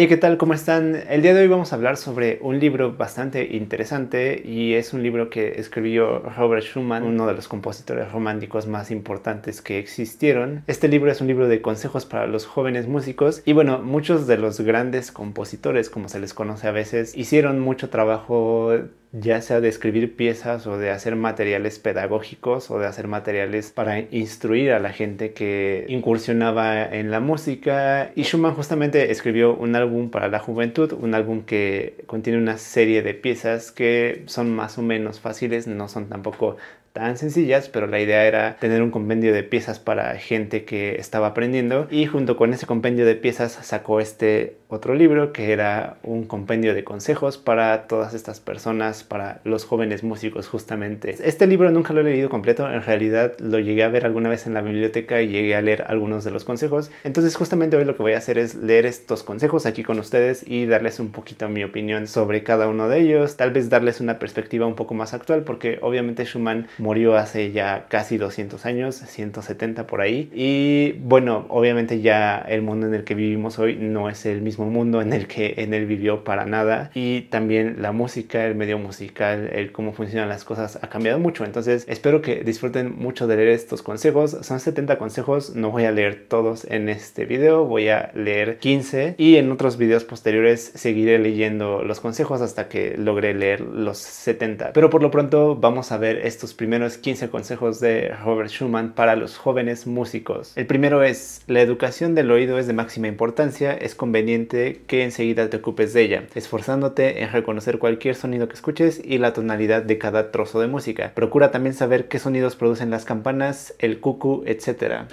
Hey, ¿qué tal? ¿Cómo están? El día de hoy vamos a hablar sobre un libro bastante interesante y es un libro que escribió Robert Schumann, uno de los compositores románticos más importantes que existieron. Este libro es un libro de consejos para los jóvenes músicos y bueno, muchos de los grandes compositores, como se les conoce a veces, hicieron mucho trabajo ya sea de escribir piezas o de hacer materiales pedagógicos o de hacer materiales para instruir a la gente que incursionaba en la música. Y Schumann justamente escribió un álbum para la juventud, un álbum que contiene una serie de piezas que son más o menos fáciles, no son tampoco tan sencillas, pero la idea era tener un compendio de piezas para gente que estaba aprendiendo y junto con ese compendio de piezas sacó este otro libro que era un compendio de consejos para todas estas personas, para los jóvenes músicos justamente. Este libro nunca lo he leído completo, en realidad lo llegué a ver alguna vez en la biblioteca y llegué a leer algunos de los consejos. Entonces justamente hoy lo que voy a hacer es leer estos consejos aquí con ustedes y darles un poquito mi opinión sobre cada uno de ellos, tal vez darles una perspectiva un poco más actual porque obviamente Schumann murió hace ya casi 200 años, 170 por ahí. Y bueno, obviamente ya el mundo en el que vivimos hoy no es el mismo mundo en el que en él vivió para nada. Y también la música, el medio musical, el cómo funcionan las cosas ha cambiado mucho. Entonces espero que disfruten mucho de leer estos consejos. Son 70 consejos, no voy a leer todos en este video, voy a leer 15 y en otros videos posteriores seguiré leyendo los consejos hasta que logre leer los 70. Pero por lo pronto vamos a ver estos primeros Menos 15 consejos de Robert Schumann para los jóvenes músicos. El primero es, la educación del oído es de máxima importancia, es conveniente que enseguida te ocupes de ella, esforzándote en reconocer cualquier sonido que escuches y la tonalidad de cada trozo de música. Procura también saber qué sonidos producen las campanas, el cucú, etc.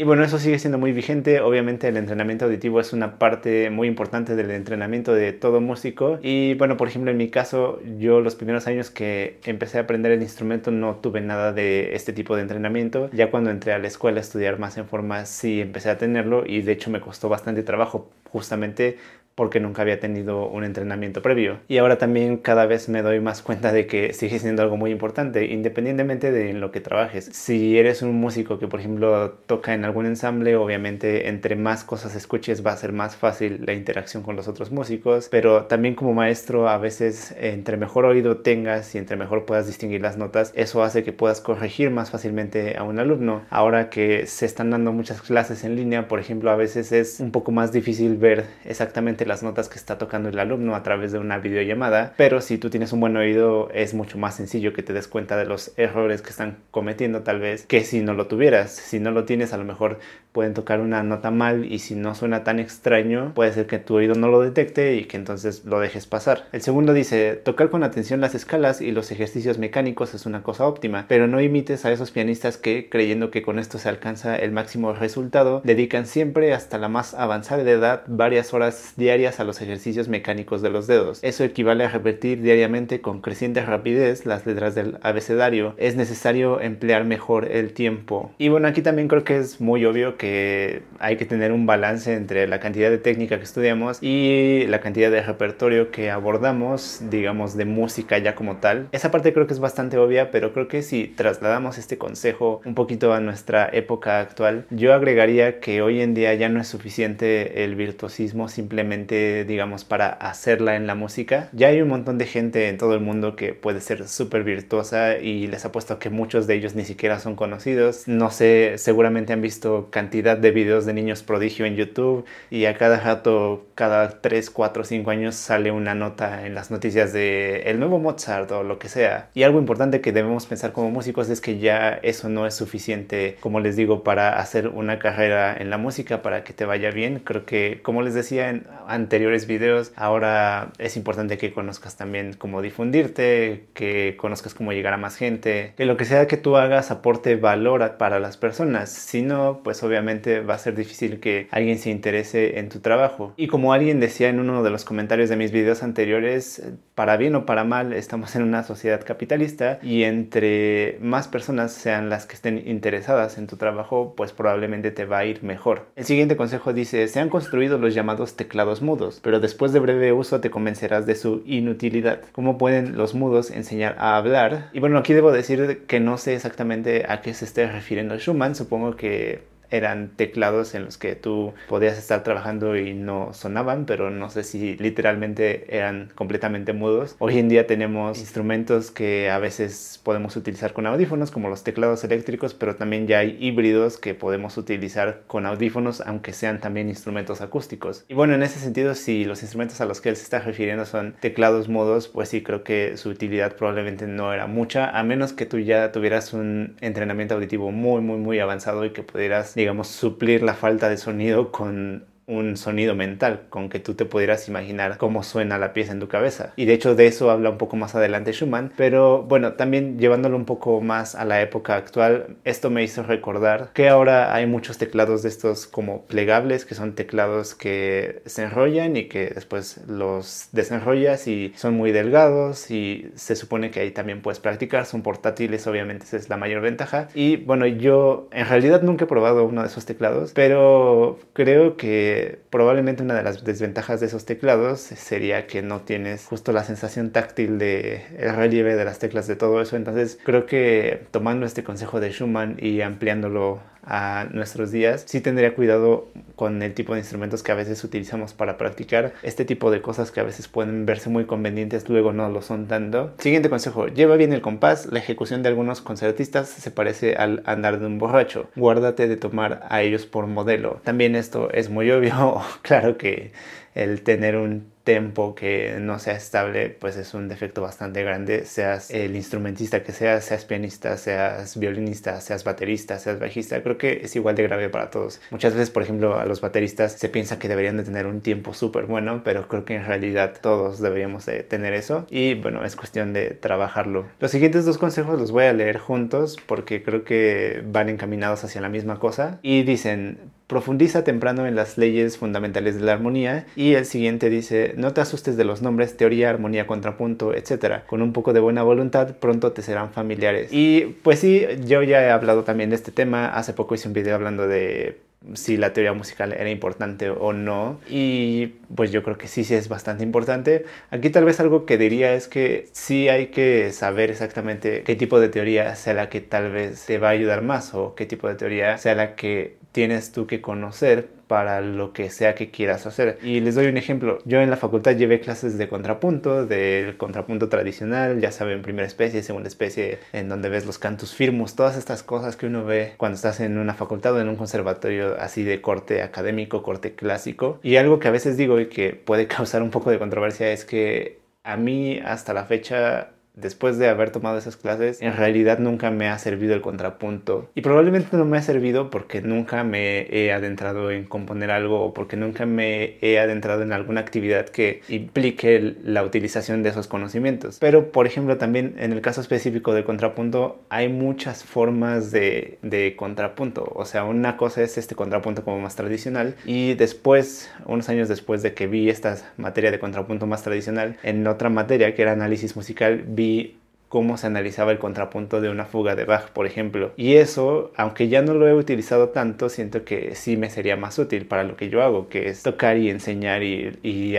Y bueno, eso sigue siendo muy vigente. Obviamente el entrenamiento auditivo es una parte muy importante del entrenamiento de todo músico. Y bueno, por ejemplo, en mi caso, yo los primeros años que empecé a aprender el instrumento no tuve nada de este tipo de entrenamiento. Ya cuando entré a la escuela a estudiar más en forma, sí empecé a tenerlo y de hecho me costó bastante trabajo justamente porque nunca había tenido un entrenamiento previo. Y ahora también cada vez me doy más cuenta de que sigue siendo algo muy importante, independientemente de en lo que trabajes. Si eres un músico que, por ejemplo, toca en algún ensamble, obviamente entre más cosas escuches va a ser más fácil la interacción con los otros músicos, pero también como maestro a veces entre mejor oído tengas y entre mejor puedas distinguir las notas, eso hace que puedas corregir más fácilmente a un alumno. Ahora que se están dando muchas clases en línea, por ejemplo, a veces es un poco más difícil ver exactamente las notas que está tocando el alumno a través de una videollamada, pero si tú tienes un buen oído es mucho más sencillo que te des cuenta de los errores que están cometiendo tal vez que si no lo tuvieras. Si no lo tienes a lo mejor pueden tocar una nota mal y si no suena tan extraño, puede ser que tu oído no lo detecte y que entonces lo dejes pasar. El segundo dice, tocar con atención las escalas y los ejercicios mecánicos es una cosa óptima, pero no imites a esos pianistas que, creyendo que con esto se alcanza el máximo resultado, dedican siempre hasta la más avanzada de edad varias horas diarias a los ejercicios mecánicos de los dedos. Eso equivale a repetir diariamente con creciente rapidez las letras del abecedario. Es necesario emplear mejor el tiempo. Y bueno, aquí también creo que es muy obvio que hay que tener un balance entre la cantidad de técnica que estudiamos y la cantidad de repertorio que abordamos, digamos, de música ya como tal. Esa parte creo que es bastante obvia, pero creo que si trasladamos este consejo un poquito a nuestra época actual, yo agregaría que hoy en día ya no es suficiente el virtuosismo simplemente, digamos, para hacerla en la música. Ya hay un montón de gente en todo el mundo que puede ser súper virtuosa y les apuesto que muchos de ellos ni siquiera son conocidos. No sé, seguramente han visto cantidades cantidad de videos de niños prodigio en YouTube y a cada rato, cada 3, 4, 5 años sale una nota en las noticias de el nuevo Mozart o lo que sea. Y algo importante que debemos pensar como músicos es que ya eso no es suficiente, como les digo, para hacer una carrera en la música, para que te vaya bien. Creo que, como les decía en anteriores videos, ahora es importante que conozcas también cómo difundirte, que conozcas cómo llegar a más gente, que lo que sea que tú hagas aporte valor para las personas. Si no, pues obviamente va a ser difícil que alguien se interese en tu trabajo. Y como alguien decía en uno de los comentarios de mis videos anteriores, para bien o para mal, estamos en una sociedad capitalista y entre más personas sean las que estén interesadas en tu trabajo, pues probablemente te va a ir mejor. El siguiente consejo dice, se han construido los llamados teclados mudos, pero después de breve uso te convencerás de su inutilidad. ¿Cómo pueden los mudos enseñar a hablar? Y bueno, aquí debo decir que no sé exactamente a qué se esté refiriendo Schumann, supongo que eran teclados en los que tú podías estar trabajando y no sonaban, pero no sé si literalmente eran completamente mudos. Hoy en día tenemos instrumentos que a veces podemos utilizar con audífonos, como los teclados eléctricos, pero también ya hay híbridos que podemos utilizar con audífonos, aunque sean también instrumentos acústicos. Y bueno, en ese sentido, si los instrumentos a los que él se está refiriendo son teclados mudos, pues sí creo que su utilidad probablemente no era mucha, a menos que tú ya tuvieras un entrenamiento auditivo muy, muy, muy avanzado y que pudieras digamos, suplir la falta de sonido con un sonido mental con que tú te pudieras imaginar cómo suena la pieza en tu cabeza. Y de hecho de eso habla un poco más adelante Schumann, pero bueno, también llevándolo un poco más a la época actual, esto me hizo recordar que ahora hay muchos teclados de estos como plegables, que son teclados que se enrollan y que después los desenrollas y son muy delgados y se supone que ahí también puedes practicar, son portátiles, obviamente esa es la mayor ventaja. Y bueno, yo en realidad nunca he probado uno de esos teclados, pero creo que probablemente una de las desventajas de esos teclados sería que no tienes justo la sensación táctil de el relieve de las teclas de todo eso. Entonces creo que tomando este consejo de Schumann y ampliándolo a nuestros días, sí tendría cuidado con el tipo de instrumentos que a veces utilizamos para practicar. Este tipo de cosas que a veces pueden verse muy convenientes, luego no lo son tanto. Siguiente consejo, lleva bien el compás. La ejecución de algunos concertistas se parece al andar de un borracho. Guárdate de tomar a ellos por modelo. También esto es muy obvio, claro que el tener un tempo que no sea estable, pues es un defecto bastante grande, seas el instrumentista que seas, seas pianista, seas violinista, seas baterista, seas bajista, creo que es igual de grave para todos. Muchas veces, por ejemplo, a los bateristas se piensa que deberían de tener un tiempo súper bueno, pero creo que en realidad todos deberíamos de tener eso y bueno, es cuestión de trabajarlo. Los siguientes dos consejos los voy a leer juntos porque creo que van encaminados hacia la misma cosa y dicen, profundiza temprano en las leyes fundamentales de la armonía y el siguiente dice, no te asustes de los nombres, teoría, armonía, contrapunto, etc. Con un poco de buena voluntad pronto te serán familiares. Y pues sí, yo ya he hablado también de este tema, hace poco hice un video hablando de si la teoría musical era importante o no. Y pues yo creo que sí, sí es bastante importante. Aquí tal vez algo que diría es que sí hay que saber exactamente qué tipo de teoría sea la que tal vez te va a ayudar más o qué tipo de teoría sea la que tienes tú que conocer para lo que sea que quieras hacer. Y les doy un ejemplo. Yo en la facultad llevé clases de contrapunto, del contrapunto tradicional, ya saben, primera especie, segunda especie, en donde ves los cantus firmos. todas estas cosas que uno ve cuando estás en una facultad o en un conservatorio así de corte académico, corte clásico. Y algo que a veces digo y que puede causar un poco de controversia es que a mí hasta la fecha después de haber tomado esas clases, en realidad nunca me ha servido el contrapunto. Y probablemente no me ha servido porque nunca me he adentrado en componer algo o porque nunca me he adentrado en alguna actividad que implique la utilización de esos conocimientos. Pero, por ejemplo, también en el caso específico del contrapunto, hay muchas formas de, contrapunto. O sea, una cosa es este contrapunto como más tradicional y después, unos años después de que vi esta materia de contrapunto más tradicional, en otra materia que era análisis musical, vi the cómo se analizaba el contrapunto de una fuga de Bach, por ejemplo. Y eso, aunque ya no lo he utilizado tanto, siento que sí me sería más útil para lo que yo hago, que es tocar y enseñar y,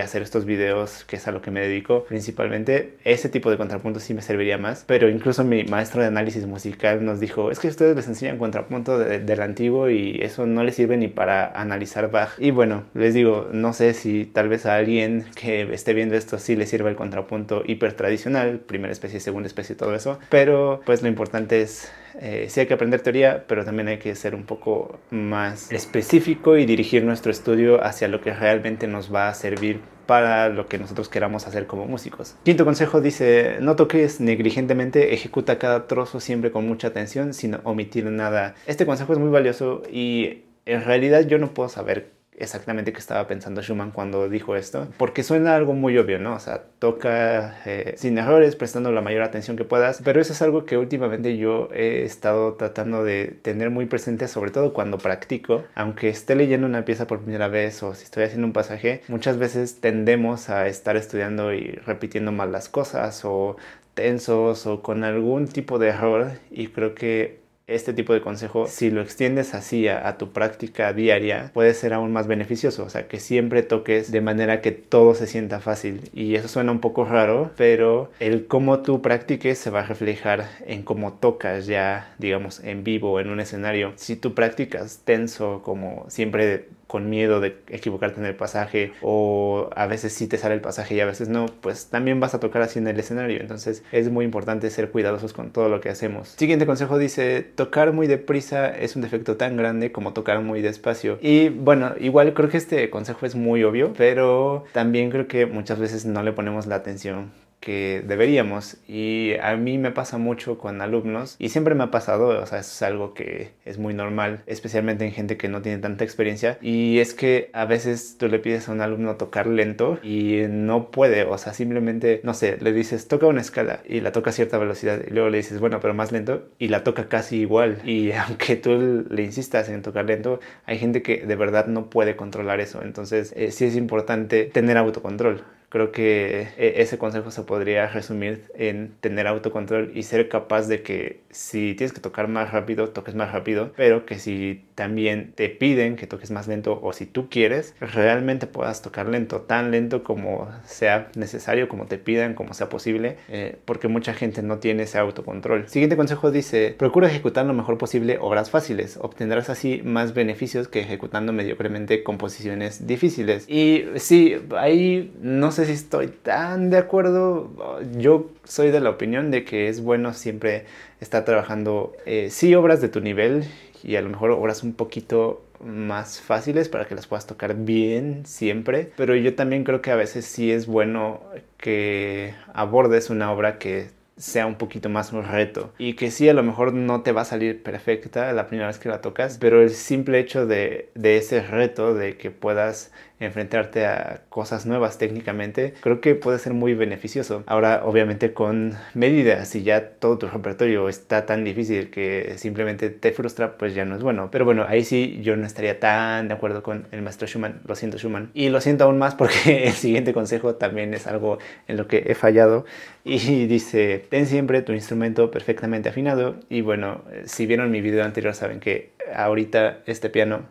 hacer estos videos, que es a lo que me dedico principalmente. Ese tipo de contrapunto sí me serviría más, pero incluso mi maestro de análisis musical nos dijo, es que ustedes les enseñan contrapunto del antiguo y eso no les sirve ni para analizar Bach. Y bueno, les digo, no sé si tal vez a alguien que esté viendo esto sí le sirva el contrapunto hiper tradicional, primera especie, segunda especie, y todo eso. Pero pues lo importante es si eh, sí hay que aprender teoría, pero también hay que ser un poco más específico y dirigir nuestro estudio hacia lo que realmente nos va a servir para lo que nosotros queramos hacer como músicos. Quinto consejo dice, no toques negligentemente, ejecuta cada trozo siempre con mucha atención, sin omitir nada. Este consejo es muy valioso y en realidad yo no puedo saber exactamente que estaba pensando Schumann cuando dijo esto, porque suena algo muy obvio, ¿no? O sea, toca eh, sin errores, prestando la mayor atención que puedas, pero eso es algo que últimamente yo he estado tratando de tener muy presente, sobre todo cuando practico, aunque esté leyendo una pieza por primera vez o si estoy haciendo un pasaje, muchas veces tendemos a estar estudiando y repitiendo mal las cosas o tensos o con algún tipo de error y creo que este tipo de consejo, si lo extiendes así a, tu práctica diaria, puede ser aún más beneficioso. O sea, que siempre toques de manera que todo se sienta fácil. Y eso suena un poco raro, pero el cómo tú practiques se va a reflejar en cómo tocas ya, digamos, en vivo, en un escenario. Si tú practicas tenso, como siempre con miedo de equivocarte en el pasaje o a veces sí te sale el pasaje y a veces no, pues también vas a tocar así en el escenario. Entonces es muy importante ser cuidadosos con todo lo que hacemos. Siguiente consejo dice, tocar muy deprisa es un defecto tan grande como tocar muy despacio. Y bueno, igual creo que este consejo es muy obvio, pero también creo que muchas veces no le ponemos la atención que deberíamos y a mí me pasa mucho con alumnos y siempre me ha pasado, o sea, es algo que es muy normal, especialmente en gente que no tiene tanta experiencia y es que a veces tú le pides a un alumno tocar lento y no puede, o sea, simplemente, no sé, le dices toca una escala y la toca a cierta velocidad y luego le dices, bueno, pero más lento y la toca casi igual y aunque tú le insistas en tocar lento, hay gente que de verdad no puede controlar eso, entonces eh, sí es importante tener autocontrol. Creo que e, ese consejo se podría resumir en tener autocontrol y ser capaz de que si tienes que tocar más rápido, toques más rápido, pero que si también te piden que toques más lento o si tú quieres, realmente puedas tocar lento, tan lento como sea necesario, como te pidan, como sea posible, eh, porque mucha gente no tiene ese autocontrol. Siguiente consejo dice, procura ejecutar lo mejor posible obras fáciles, obtendrás así más beneficios que ejecutando mediocremente composiciones difíciles. Y sí, ahí no se si estoy tan de acuerdo. Yo soy de la opinión de que es bueno siempre estar trabajando, eh, sí, obras de tu nivel y a lo mejor obras un poquito más fáciles para que las puedas tocar bien siempre. Pero yo también creo que a veces sí es bueno que abordes una obra que sea un poquito más un reto y que sí a lo mejor no te va a salir perfecta la primera vez que la tocas, pero el simple hecho de, de ese reto, de que puedas enfrentarte a cosas nuevas técnicamente, creo que puede ser muy beneficioso. Ahora, obviamente con medidas, si ya todo tu repertorio está tan difícil que simplemente te frustra, pues ya no es bueno. Pero bueno, ahí sí yo no estaría tan de acuerdo con el maestro Schumann, lo siento Schumann. Y lo siento aún más porque el siguiente consejo también es algo en lo que he fallado y dice, Ten siempre tu instrumento perfectamente afinado y bueno, eh, si vieron mi video anterior saben que ahorita este piano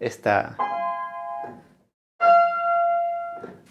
está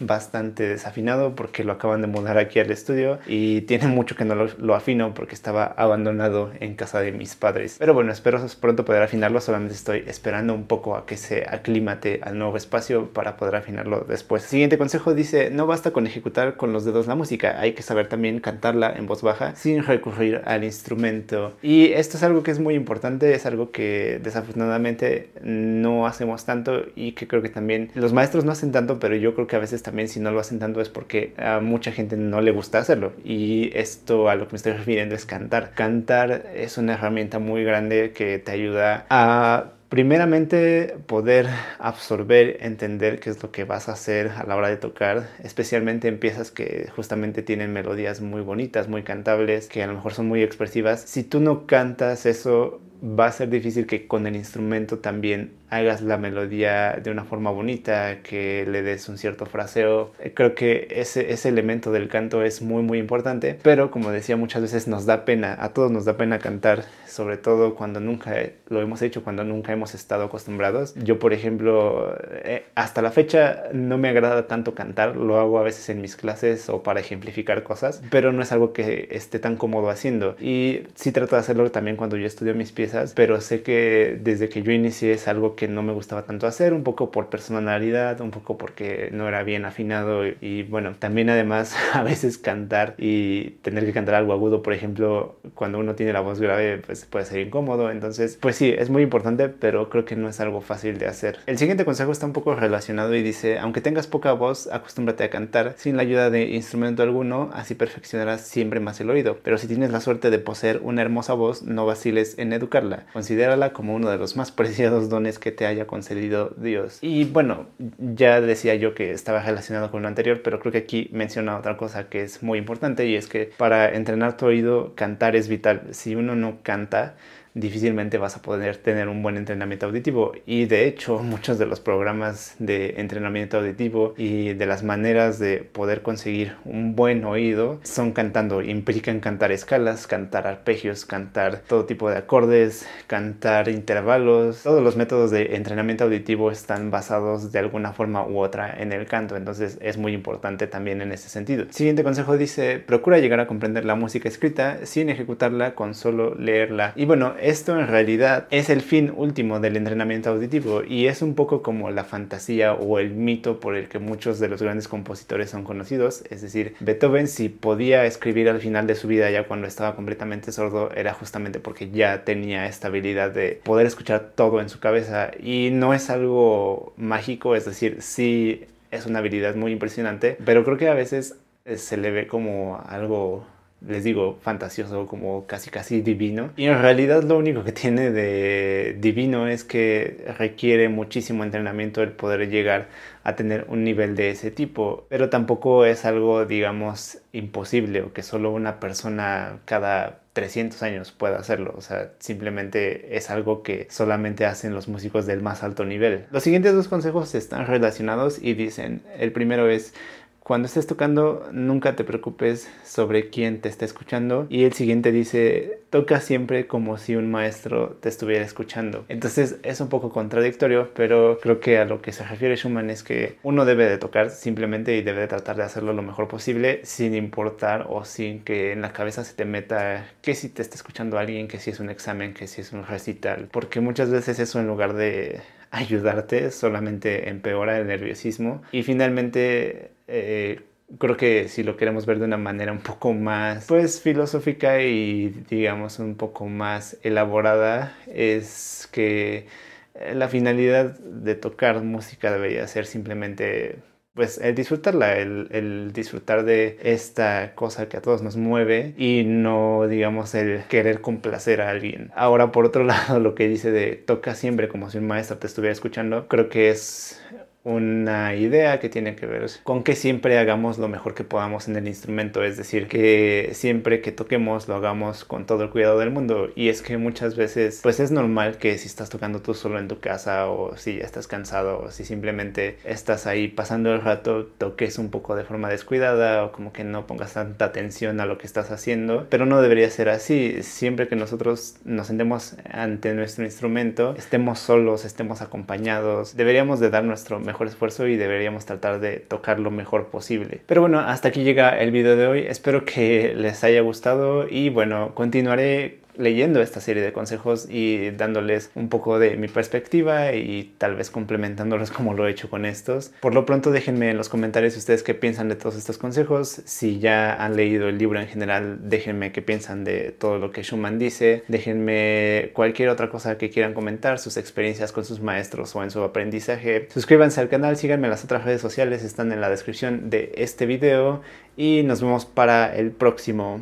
bastante desafinado porque lo acaban de mudar aquí al estudio y tiene mucho que no lo, afino porque estaba abandonado en casa de mis padres. Pero bueno, espero pronto poder afinarlo, solamente estoy esperando un poco a que se aclimate al nuevo espacio para poder afinarlo después. Siguiente consejo dice, no basta con ejecutar con los dedos la música, hay que saber también cantarla en voz baja sin recurrir al instrumento. Y esto es algo que es muy importante, es algo que desafortunadamente no hacemos tanto y que creo que también los maestros no hacen tanto, pero yo creo que a veces también también si no lo hacen tanto es porque a mucha gente no le gusta hacerlo. Y esto a lo que me estoy refiriendo es cantar. Cantar es una herramienta muy grande que te ayuda a Primeramente, poder absorber, entender qué es lo que vas a hacer a la hora de tocar, especialmente en piezas que justamente tienen melodías muy bonitas, muy cantables, que a lo mejor son muy expresivas. Si tú no cantas eso, va a ser difícil que con el instrumento también hagas la melodía de una forma bonita, que le des un cierto fraseo. Eh, creo que ese, ese elemento del canto es muy muy importante, pero como decía muchas veces nos da pena, a todos nos da pena cantar, sobre todo cuando nunca lo hemos hecho, cuando nunca hemos estado acostumbrados. Yo por ejemplo, eh, hasta la fecha no me agrada tanto cantar, lo hago a veces en mis clases o para ejemplificar cosas, pero no es algo que esté tan cómodo haciendo. Y sí trato de hacerlo también cuando yo estudio mis piezas pero sé que desde que yo inicié es algo que no me gustaba tanto hacer, un poco por personalidad, un poco porque no era bien afinado y, y bueno, también además a veces cantar y tener que cantar algo agudo, por ejemplo, cuando uno tiene la voz grave, pues puede ser incómodo, entonces, pues sí, es muy importante, pero creo que no es algo fácil de hacer. El siguiente consejo está un poco relacionado y dice, aunque tengas poca voz, acostúmbrate a cantar sin la ayuda de instrumento alguno, así perfeccionarás siempre más el oído, pero si tienes la suerte de poseer una hermosa voz, no vaciles en educar Considérala como uno de los más preciados dones que te haya concedido Dios. Y bueno, ya decía yo que estaba relacionado con lo anterior, pero creo que aquí menciona otra cosa que es muy importante y es que para entrenar tu oído cantar es vital. Si uno no canta, difícilmente vas a poder tener un buen entrenamiento auditivo. Y de hecho, muchos de los programas de entrenamiento auditivo y de las maneras de poder conseguir un buen oído son cantando, implican cantar escalas, cantar arpegios, cantar todo tipo de acordes, cantar intervalos. Todos los métodos de entrenamiento auditivo están basados de alguna forma u otra en el canto, entonces es muy importante también en ese sentido. Siguiente consejo dice, procura llegar a comprender la música escrita sin ejecutarla con solo leerla. Y bueno, esto en realidad es el fin último del entrenamiento auditivo y es un poco como la fantasía o el mito por el que muchos de los grandes compositores son conocidos, es decir, Beethoven si podía escribir al final de su vida ya cuando estaba completamente sordo era justamente porque ya tenía esta habilidad de poder escuchar todo en su cabeza y no es algo mágico, es decir, sí es una habilidad muy impresionante, pero creo que a veces eh, se le ve como algo les digo, fantasioso, como casi casi divino. Y en realidad lo único que tiene de divino es que requiere muchísimo entrenamiento el poder llegar a tener un nivel de ese tipo, pero tampoco es algo, digamos, imposible o que solo una persona cada 300 años pueda hacerlo. O sea, simplemente es algo que solamente hacen los músicos del más alto nivel. Los siguientes dos consejos están relacionados y dicen, el primero es cuando estés tocando, nunca te preocupes sobre quién te está escuchando. Y el siguiente dice, toca siempre como si un maestro te estuviera escuchando. Entonces es un poco contradictorio, pero creo que a lo que se refiere Schumann es que uno debe de tocar simplemente y debe de tratar de hacerlo lo mejor posible sin importar o sin que en la cabeza se te meta que si te está escuchando alguien, que si es un examen, que si es un recital. Porque muchas veces eso en lugar de ayudarte, solamente empeora el nerviosismo. Y finalmente, eh, creo que si lo queremos ver de una manera un poco más, pues filosófica y digamos un poco más elaborada, es que eh, la finalidad de tocar música debería ser simplemente pues el disfrutarla, el, el, disfrutar de esta cosa que a todos nos mueve y no digamos el querer complacer a alguien. Ahora por otro lado lo que dice de toca siempre como si un maestro te estuviera escuchando, creo que es una idea que tiene que ver con que siempre hagamos lo mejor que podamos en el instrumento, es decir, que siempre que toquemos lo hagamos con todo el cuidado del mundo y es que muchas veces pues es normal que si estás tocando tú solo en tu casa o si ya estás cansado o si simplemente estás ahí pasando el rato toques un poco de forma descuidada o como que no pongas tanta atención a lo que estás haciendo, pero no debería ser así, siempre que nosotros nos sentemos ante nuestro instrumento, estemos solos, estemos acompañados, deberíamos de dar nuestro mejor esfuerzo y deberíamos tratar de tocar lo mejor posible. Pero bueno, hasta aquí llega el video de hoy. Espero que les haya gustado y bueno, continuaré leyendo esta serie de consejos y dándoles un poco de mi perspectiva y tal vez complementándolos como lo he hecho con estos. Por lo pronto déjenme en los comentarios ustedes qué piensan de todos estos consejos. Si ya han leído el libro en general, déjenme qué piensan de todo lo que Schumann dice. Déjenme cualquier otra cosa que quieran comentar, sus experiencias con sus maestros o en su aprendizaje. Suscríbanse al canal, síganme en las otras redes sociales, están en la descripción de este video y nos vemos para el próximo.